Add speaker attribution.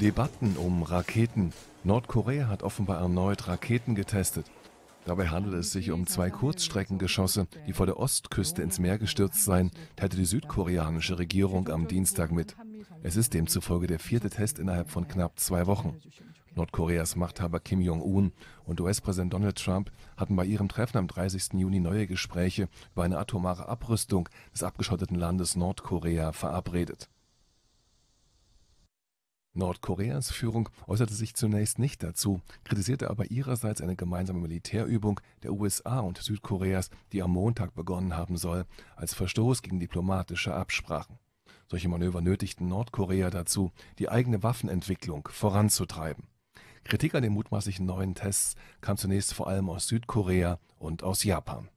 Speaker 1: Debatten um Raketen. Nordkorea hat offenbar erneut Raketen getestet. Dabei handelt es sich um zwei Kurzstreckengeschosse, die vor der Ostküste ins Meer gestürzt seien, teilte die südkoreanische Regierung am Dienstag mit. Es ist demzufolge der vierte Test innerhalb von knapp zwei Wochen. Nordkoreas Machthaber Kim Jong-un und US-Präsident Donald Trump hatten bei ihrem Treffen am 30. Juni neue Gespräche über eine atomare Abrüstung des abgeschotteten Landes Nordkorea verabredet. Nordkoreas Führung äußerte sich zunächst nicht dazu, kritisierte aber ihrerseits eine gemeinsame Militärübung der USA und Südkoreas, die am Montag begonnen haben soll, als Verstoß gegen diplomatische Absprachen. Solche Manöver nötigten Nordkorea dazu, die eigene Waffenentwicklung voranzutreiben. Kritik an den mutmaßlichen neuen Tests kam zunächst vor allem aus Südkorea und aus Japan